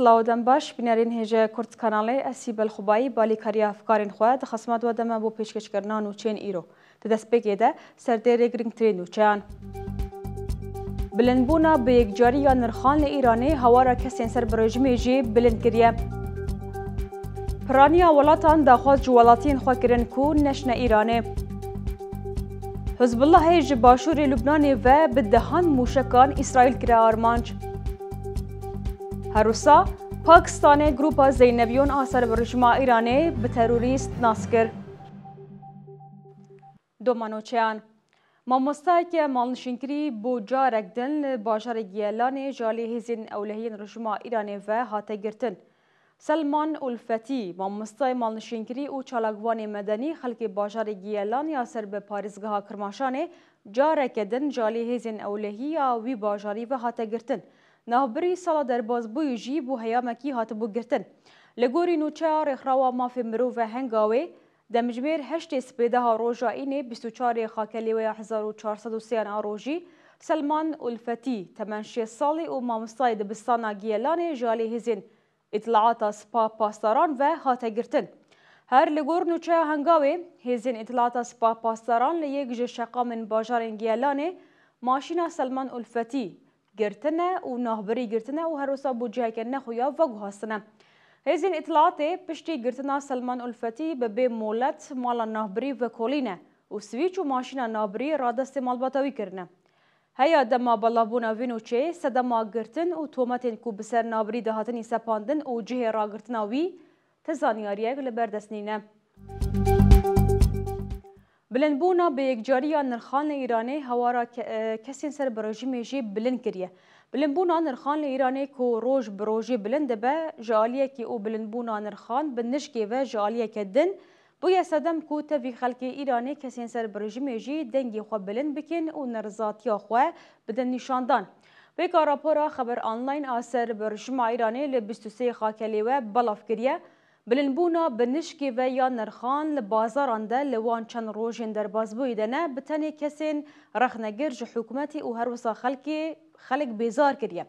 سلااو دەمباش بینەرین هێژە کورت کانالێ ئەسی بەلخوبایی بالیکاری ئافکارین خۆ دەخسمات وە دەمە بۆ پێشکەشکردان و چێن ئیرۆ دەدەستپێکێدە سەردێرێ گرنگترین و چیان. بلندبوونا بە یەکجاری یا نرخان لە ئیرانێ هەوارە کەسێن سەر بڕێژمێژێ بلندگریە. پرانیا وڵاتان داخواست جووەڵاتین خواکردن و نەشنە ئیرانێ. حزب الله هەیە ji باشوورê Lubnanê ve bi dehan mûşekan İsraîl kire armanc. هەروسا پاکستانê grûpa zeynebiyyon a serbirijma Îranê bi terorîst nas kir. Domanoçeyan Mamostayeke malnişinkirî bo carek din li bajarê Giyelanê jalê hêzên ewlehiyên rijma Îranê ve hate girtin. Selman Ulfetî, mamostay malnişinkirî û çalakvanê medenî xelkê bajarê Giyelan ya serbe Parêzgeha Kirmaşanê careke din jalê hêzên ewlehî ya wî bajarî ve hate girtin. نهبری سالا دربازبوی جی بو هیامکی هاتبو گرتن. لگوری نوچار اخراوا مافی مروف هنگاوی دمجمیر هشت سپیده ها روژا اینه 24 خاکلی و 1403 روژی سلمان الفتی تمنشی سالی و مامستای دبستانا گیلان جالی هزین اطلاعات سپا پاسداران و هاته گرتن. هر لگور نوچه هنگاوی هزین اطلاعات سپا پاسداران لیک جشقا من باجار گیلان ماشینا سلمان الفتی گرتنه و نهبری گرتنه و هروسا بودجه که نخویا و گوهاستنه هزین اطلاعاتی پشتی گرتنا سلمان الفتی به به مولت مالا نهبری و کولینه و سویچ و ماشین نهبری را دست مالباتاوی کرنه هیا دما بلابونا وینو چه صدما گرتن و تومتین کو بسر نهبری دهاتنی سپاندن و جه را گرتناوی تزانیاریه لبردسنینه بلندبونا به یکجاریا نرخان ایرانی هوا را کسی سر برژیم جی بلند کریه بلندبونا نرخان ایرانی کو روج بروجی بلند به جالیه کی او بلندبونا نرخان به نشکی و جالیه که دن بویا سدم کو تفی خلک ایرانی کسی سر برژیم جی دنگی خو بلند بکن و نرزاتیا خو بدن نشاندان ویکا راپورا خبر آنلاین آسر برژیم ایرانی ل 23 خاکلی و بلاف کریه Bilinbûna binişkê ve ya nirxan li bazaran de li wan çend rojên derbazbûyê de ne bi tenê kesên rexnegir ji hikûmetê û herwisa xelkê xelek bêzar kiriye.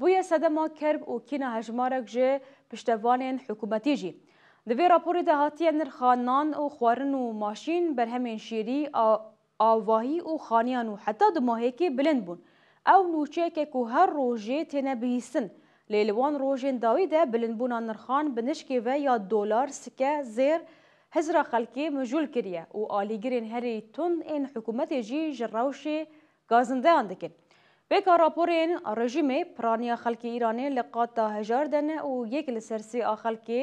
Bûye sedema kerb û kîna hejmarek ji piştevanên hikûmetî jî. Di vê raporê de hatiye nirxa nan û xwarin û maşîn berhemên şêrî avahî û xaniyan û heta di mahekê bilind bûn. Ew nûçeyekek ku her rojê têne bihîstin. Lê li wan rojên dawî de bilinbûna nirxan bi nişkê ve ya dolar sike zêr hezra xelkê mijûl kiriye û alîgirên herî tund ên hikûmetê jî ji rewşê gazindeyan dikin. Veka raporên rejimê piraniya xelkê Îranê li qata hejar dene û yek li sersê a xelkê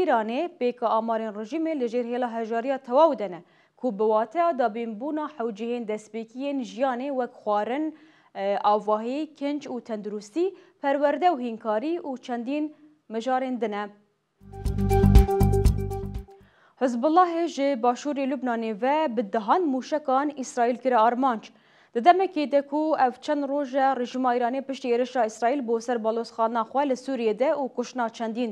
Îranê pêka amarên rejimê li jêr hêla hejariya tewaw dene ku bi wateya dabînbûna hewcihên destpêkiyên jiyanê wek xwarin آواهی، کنج و تندرستی، پرورده و هینکاری و چندین مجارین دنه. حزب الله جه باشور لبنانی و بدهان موشکان اسرائیل کرا آرمانچ. د دمکې د کو او چند روزه رژیم ایرانی پشت یریش اسرائیل بو سر بالوس خانه خوال سوریه ده او کوشنا چندین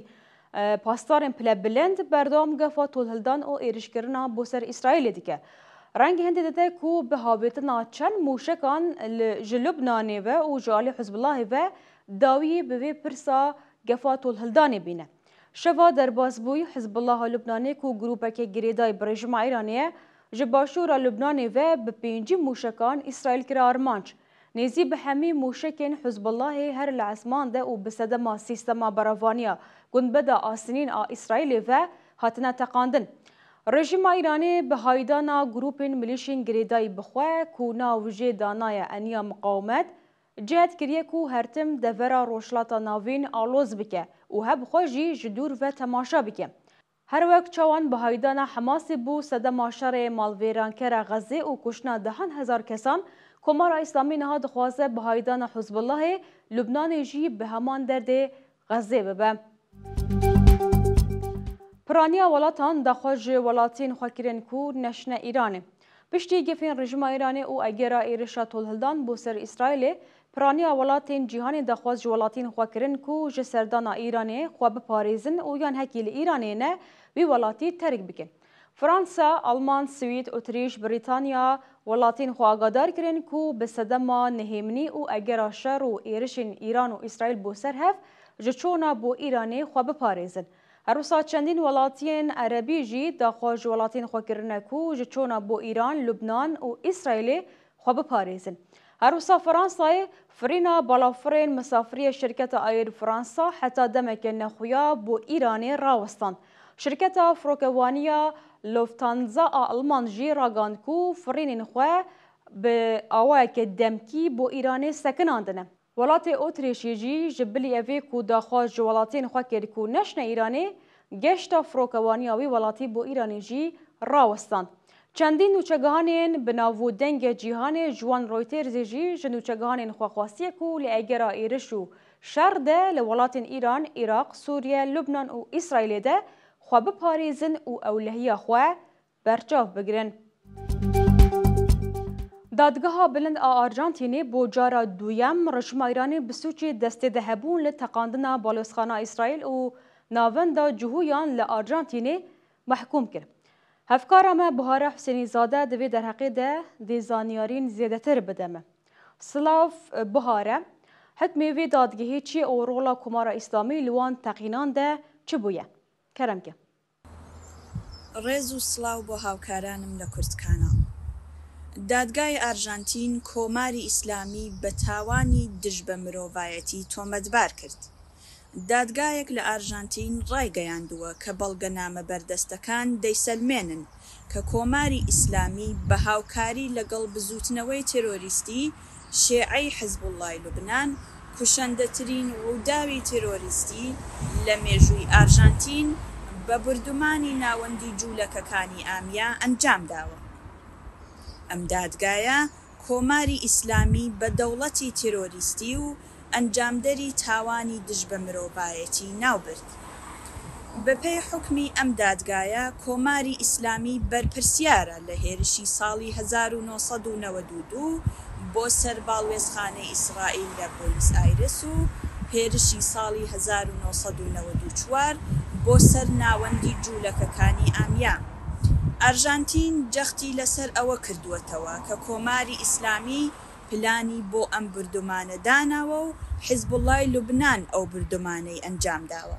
پاسدارن پله بلند بردام گفا تولهلدان او ایریش کرنا بو سر اسرائیل دیگه رنگ هندی داده کو به هابتنا چند موشکان لبنانه و او جالی حزب الله و داوی به پرسا گفات الهلدانه بینه شوا در بازبوی حزب الله لبنانی کو گروپک گریدای برژما ایرانیه جباشور لبنانی و به پینجی موشکان اسرائیل کرا ارمانچ نیزی به همی موشکین حزب الله هر لعسمان ده و بسدما سیستما براوانیا گنبدا آسنین آ اسرائیل و هاتنا تقاندن رژیما ایرانی به هایدانا گروپین ملیشین گریدای بخواه کو ناوجه دانای انیا مقاومت جهت کریه کو هرتم دورا روشلاتا ناوین آلوز بکه و هب خوشی جدور و تماشا بکه. هر وقت چوان به هایدانا حماسی بو صدما شر مالویرانکر غزه و کشنا دهان هزار کسان کمار اسلامی نها دخوازه به هایدانا حزب الله لبنان جی به همان درده غزه ببه. پرانیا ولاتان دخواج ولاتین خواکرین کو نشن ایرانه. پشتی گفین رژیم ایرانه او اگرا ایرشا تولهلدان بو سر اسرائیل پرانیا ولاتین جیهان دخواج ولاتین خواکرین کو جسردان ایرانه خواب پاریزن او یان هکیل ایرانه نه وی ولاتی ترک بکن. فرانسا، آلمان، سوئد، اتریش، بریتانیا ولاتین خو آگادار کرن کو به صدما نهیمنی او اگر شر و ایرشین ایران و اسرائیل بو سر هف جچونا بو ایرانی خو بپارێزن. هەروسا چەندین وڵاتیان عەرەبیژی داخۆش وڵاتین خۆکردنەکو و ji çona بۆ ئیران لوبناان û ئیسرائیلê xwe biparêzin. Herusa Fransayê firîna balafirên misafiriya şirketa Aêr Fransa heta demeke nexuya bo Îranê rawestan. Şirketa Frokewaniya Lufthansa a Alman jî ragand ku firînên xwe bi awayeke demkî bo Îranê sekinandine. ولات اوتریش یجی جبلی اوی کو داخوا جوالاتین خوا کرد کو نشن ایرانی گشت فروکوانی اوی ولاتی بو ایرانی جی راوستان چندین نوچگانین بناو دنگ جیهان جوان رویترز جی جنوچگانین خواخواسی کو لعگرا ایرشو شر ده لولاتین ایران، عراق، سوریه، لبنان و اسرائیل ده خواه بپاریزن و اولهی خواه برچاف بگرن. دادگاه بلند آرژانتینê bo cara duyem rejima Îranê bi sûcê destê dihebûn li teqandina balozxana İsraîl û navenda cihûyan li Arjantinê mehkûm kir. Hevkara me Bihara Hüseyinîzade divê derheqê de dê zanyarîn zêdetir bide me. Silav Bihare, hikmê vê dadgehê çi û rola Kumara İslamî li wan teqînan de çi bûye? Kerem ke. Rêz û silav bo hawkaranım li Kurdistana. دادگای ئارژانتین کۆماری ئیسلامی بە تاوانی دژبە مرۆڤایەتی تۆمەتبار کرد. دادگایەک لە ئارژانتین ڕایگەیاندووە کە بەڵگە نامە بەردەستەکان دەیسەلمێنن کە کۆماری ئیسلامی بە هاوکاری لەگەڵ بزوتنەوەی تێرۆریستی شێعی حزب اللای لوبناان کوشندەترین ڕووداوی تێرۆریستی لە مێژووی ئارژانتین بە بردومانی ناوەندی جوولەکەکانی ئامیا ئەنجامداوە. ئەم دادگایە کۆماری ئیسلامی بە دەوڵەتی تیرۆریستی و ئەنجامدەری تاوانی دژ بە مرۆڤایەتی ناوبرد. بەپی حکمی ئەم دادگایە کۆماری ئیسلامی بەرپرسیارە لە هێرشی ساڵی 1992 بۆ سەرباڵێزخانەی ئیسرائیل لە پۆلیس ئایرس و هێرشی ساڵی 1994 بۆ سەر ناوەندی جوولەکەکانی ئامیان. ئەرژانتین جەختی لەسەر ئەوە کردووەتەوە کە کۆماری ئیسلامی پلانی بۆ ئەم بردومانە داناوە و حیزبوڵای لوبنان ئەو بردومانەی ئەنجام داوە.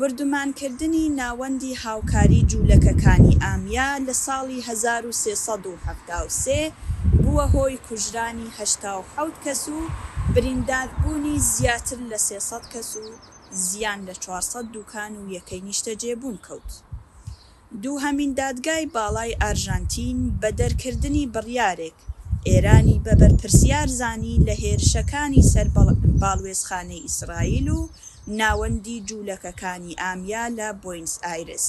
بردومانکردنی ناوەندی هاوکاری جوولەکەکانی ئامیا لە ساڵی 1970 بووە هۆی کوژرانی ه کەس و برینداربوونی زیاتر لە 300 کەس و زیان لە 400 دوکان و یەکەی نیشتە جێبوون کەوت. دووهەمین دادگای باڵای ئارژانتین بە دەرکردنی بڕیارێک ئێرانی بە بەرپرسیار زانی لە هێرشەکانی سەر باڵێزخانەی ئیسرائیل و ناوەندی جوولەکەکانی ئامیا لە بۆینس ئایرس.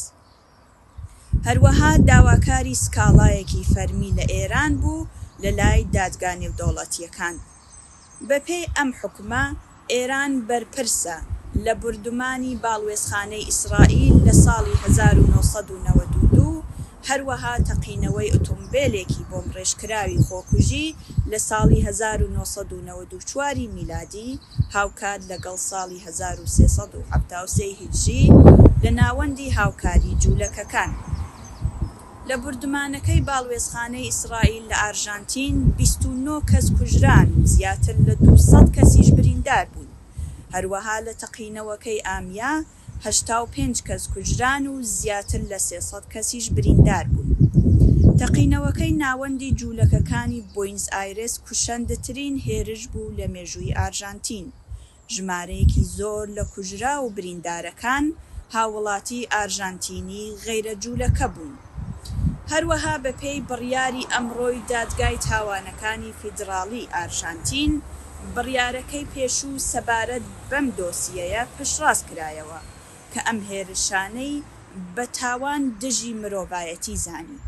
هەروەها داواکاری سکاڵایەکی فەرمی لە ئێران بوو لە لای دادگانی و دەوڵەتیەکان. بەپێی ئەم حکومە ئێران بەرپرسە لە بردومانی باڵوێزخانەی ئیسرائیل لە ساڵی 1992 هەروەها تەقینەوەی ئۆتۆمبیلێکی بۆم ڕێژکراوی خۆکوژی لە ساڵی 1994 میلادی هاوکات لەگەڵ ساڵی 1373 هیجی لە ناوەندی هاوکاری جوولەکەکان. لە بردمانەکەی باڵوێزخانەی ئیسرائیل لە ئارژانتین 29 کەس کوژران زیاتر لە 200 کەسیش بریندار بوون. هەروەها لە تەقینەوەکەی ئامیا هەشتا و پێنج کەس کوژران و زیاتر لە سێسەد کەسیش بریندار بوون تەقینەوەکەی ناوەندی جوولەکەکانی بۆینس ئایرس کوشندترین هێرش بوو لە مێژووی ئارژانتین ژمارەیەکی زۆر لە کوژرا و بریندارەکان هاوڵاتی ئارژانتینی غەیرە جوولەکە بوون هەروەها بەپێی بڕیاری ئەمڕۆی دادگای تاوانەکانی فیدراڵی ئارژانتین و بڕیارەکەی پێشوو سەبارەت بەم دۆسیەیە پشڕاست کرایەوە کە ئەم هێرشانەی بە تاوان دژی مرۆڤایەتی زانی.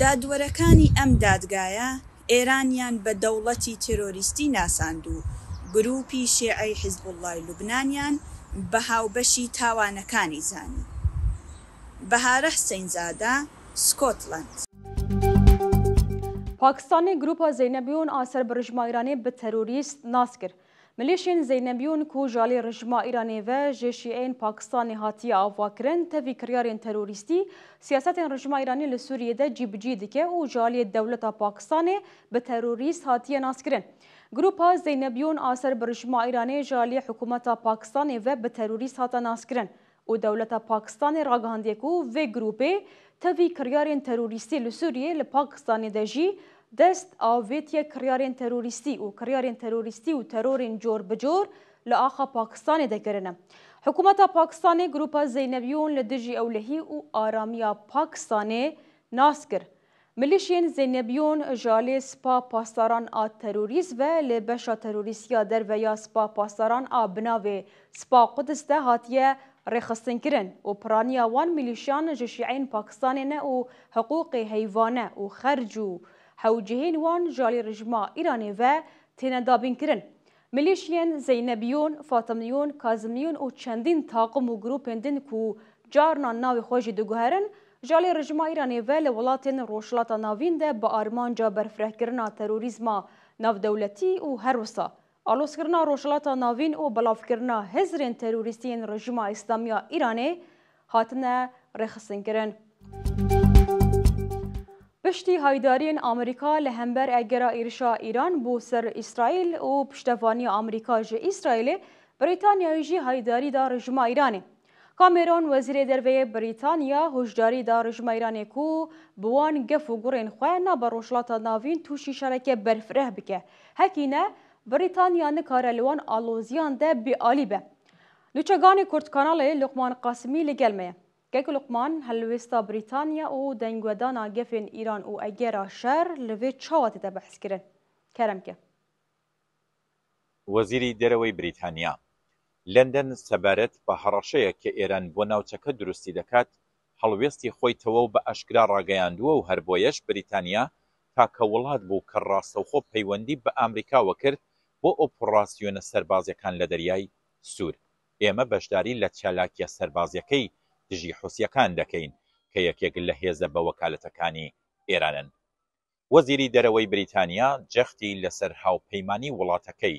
دادوەرەکانی ئەم دادگایە ئێرانیان بە دەوڵەتی تێرۆریستی ناساند و گروپی شێعی حیزب وڵی لوبنانیان بە هاوبەشی تاوانەکانی زانی. بەهارە حسەینزادا سکۆتلند. Pakistanê grupa Zeynebiyôn a ser Rijma Îranê bi terorîst nas kir. Milêşên Zeynebiyôn ku jalê Rijma Îranê ve ji şîeyên Pakistanê hatiye avakirin tevî kiryarên terorîstî, siyasetên Rijma Îranê li Sûriyê de cîbicî dike û jalê dewleta Pakistanê bi terorîst hatiye naskirin. Grupa Zeynebiyôn a ser Rijma Îranê jalê hikûmeta Pakistanê ve bi terorîst hata naskirin. û dewleta Pakistanê ragihandiye ku vê grupê tevî kiryarên terorîstî li Sûriyê li Pakistanê de jî دست آویتی کریارین تروریستی و کریارین تروریستی و ترورین جور بجور لآخا پاکستان دکرنه حکومت پاکستان گروپا زینبیون لدجی اولهی و آرامیا پاکستان ناس کرد. ملیشین زینبیون جالی سپا پاسداران آ تروریز و لبشا تروریسیا در و یا سپا پاسداران آ بناوی سپا قدس ده هاتیه رخصتن کرن و پرانیا وان ملیشان جشیعین پاکستان نه و حقوق حیوانه و خرج و hewcihên wan ji alî rejima Îranê ve têne dabînkirin. Milîşiyên Zeynebiyon, Fatimiyon, Kazimiyon û çendîn taqim û grupên din ku carna navê xwe jî diguherin, ji alî rejima Îranê ve li welatên roşlata navîn de bi armanca berfirehkirina terorîzma navdewletî û herwisa. Alozkirina roşlata navîn û belavkirina hezrên terorîstiyên rejima Îslamiya Îranê hatine rêxistinkirin. پشتی هایدارین آمریکا لهمبر اگرا ایرشا ایران بو سر اسرائیل و پشتوانی آمریکا جه اسرائیل بریتانیا جی هایداری دا رژیم ایرانه کامرون وزیر دروی بریتانیا هشداری دا رژیم ایرانه کو بوان گف و گرین خواه نبروشلاتا ناوین توشی شرکه برفره بکه هکینه بریتانیا نکاره لوان آلوزیان ده بی آلی به. لوچگان کرد کانال لقمان قاسمی لگلمه. گەک لوقمان هەلوێستا بریتانیا و دەنگوەدانا گەفێن ئیران و ئەگەرا شەر لەوێ چاواتێتە بەحسکردن کەرمکە وەزیری دەرەوەی بریتانیا لەندەن سەبارەت بە هەڕەشەیە کە ئێران بۆ ناوچەکە دروستی دەکات هەڵوێستی خۆیتەوە و بە ئەشکرا ڕاگەیاندووە و هەربۆیەش بریتانیا تاکە وڵات بوو کە ڕاستەوخۆ پەیوەندی بە ئامریکاوە کرد بۆ ئۆپۆڕاستیۆنە سەربازەکان لە دەریای سوور ئێمە بەشداری لە چالاکیە سەربازیەکەی دژی حوسیەکان دەکەین کە یەکێک لە هێزە بە وەکالەتەکانی ئێرانن وەزیری دەرەوەی بریتانیا جەختی لەسەر هاوپەیمانی وڵاتەکەی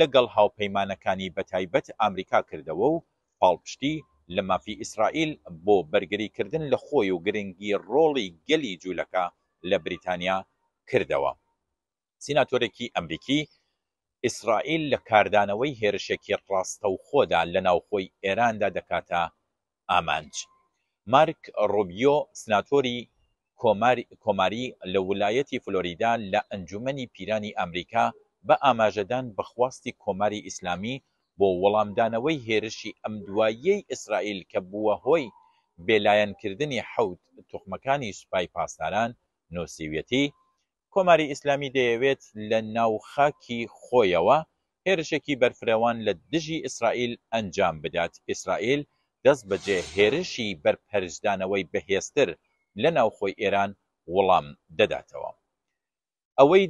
لەگەڵ هاوپەیمانەکانی بەتایبەت ئامریکا کردەوە و پاڵپشتی لە مافی ئیسرائیل بۆ بەرگریکردن لە خۆی و گرنگی ڕۆڵی گەلی جوولەکە لە بریتانیا کردەوە سیناتۆرێکی ئەمریکی ئیسرائیل لە کاردانەوەی هێرشێکی ڕاستە و خۆدا لە ناوخۆی ئێراندا دەکاتە ئامانج مارک ڕۆبیۆ سناتۆری کۆماری لە ویلایەتی فلۆریدا لە ئەنجومەنی پیرانی ئەمریکا بە ئاماژەدان بەخواستی کۆماری ئیسلامی بۆ وەڵامدانەوەی هێرشی ئەم دواییەی ئیسرائیل کە بووە هۆی بێلایەنکردنی حەوت توخمەکانی سوپای پاسداران نوسیویەتی کۆماری ئیسلامی دەیەوێت لە ناوخاکی خۆیەوە هێرشێکی بەرفرەوان لە دژی ئیسرائیل ئەنجام بدات ئیسرائیل دەستبەجێ هێرشی بەرپەرشدانەوەی بەهێزتر لە ناوخۆی ئێران وەڵام دەداتەوە ئەوەی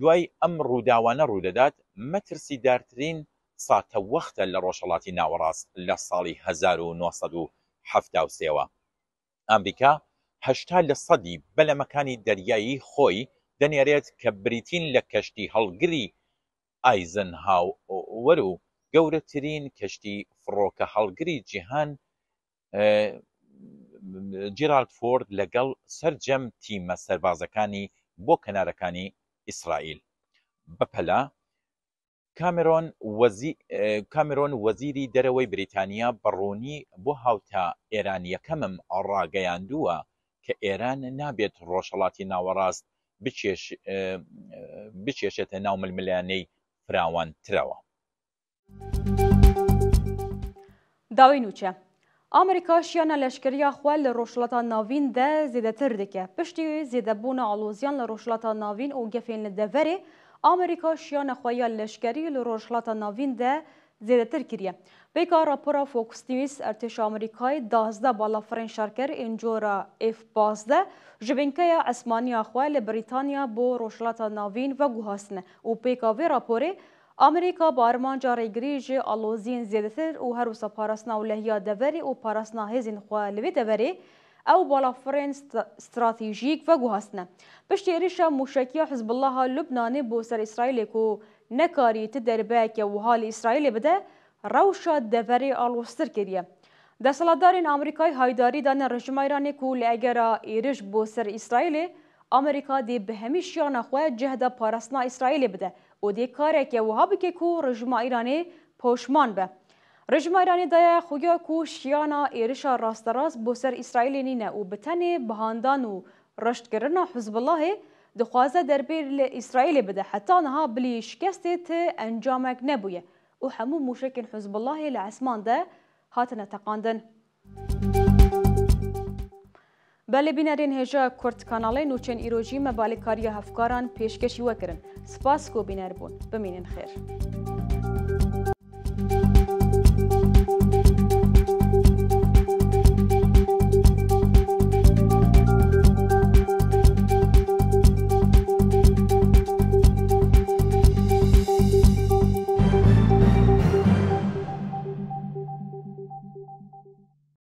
دوای ئەم ڕووداوانە ڕوودەدات مەترسی دارترین ساتە وەختە لە ڕۆژەڵاتی ناوەڕاست لە ساڵی 1970ەوە ئەمریکا هەشتا لە سەدی بەلەمەکانی دەریایی خۆی دەنێرێت کە بریتین لە کەشتی هەڵگری ئایزنهاو وەرو گەورەترین کەشتی فڕۆکە هەڵگری جیهان جیرالد فۆرد لەگەڵ سرجەم تیمە سەربازەکانی بۆ کەنارەکانی ئیسرائیل بەپەلا کامرۆن کامرۆن وەزیری دەرەوەی بریتانیا بەڕوونی بۆ هاوتا ئێرانیەکەمم ڕاگەیاندووە کە ئێران نابێت ڕۆژەڵاتی ناوەڕاست بچێشێتە ناو ململانەی فراوانترەوە داوینوچە ئامریکا شیانە لەشکریا خوێ لە ڕۆژڵەتە ناوین دە زێدەتر دکە پشتی زێدەبوونا ئالۆزیان لە ڕۆژڵەتە ناوین و گەفێن لە دەڤەرێ ئامریکا شیانە خۆیان لەشکری لە ڕۆژڵەتە ناوین دە زێدەتر کریە. بێکا راپۆرا فۆکسستیویست ئەرتێش ئامریکای دازدە بالا فرێن شارکەر ئنجۆرا F بازدە ژبینکەیە ئەسمانیا خوێ لە بریتانیا بۆ ڕۆژڵەتە ناوین و گوهاستنە و پێکاوێ راپۆرێ آمریکا بارمان جاري گریج الوزین زیدتر او هر وسا پاراسنا ولهیا دوری او پاراسنا هزین خو لوی دوری او بالا فرین استراتیژیک و گوهاستنه پشتی ریشا موشکی حزب الله لبنانی بو سر اسرائیل کو نکاری ته دربه که وحال اسرائیل بده روشا دوری الوستر کریه د سلادارین امریکای هایداری دان رژیم ایرانی کو لګرا ایرش بو سر اسرائیل امریکا دی به همیشیان خو جهد پاراسنا اسرائیل بده ûdê karekê wiha bike ku rejima Îranê poşman be. Rejima Îranê daye xuya ku şiyana êrişa rasterast bo ser Îsraîlê nîne û bi tenê bihandan û reştkirina Hizbullahê dixwaze derbê li Îsraîlê bide heta niha bilî şikestê ti encamek nebûye û hemû mûşekên Hizbullahê li esman de hatine teqandin. Բալեբիներին հեժա կորտկանալեն ու չեն իրոջիմը բալիկարյա հավկարան պեշկեշ յուեքրն, սպաս կոբիներ բուն, բմինեն խեր։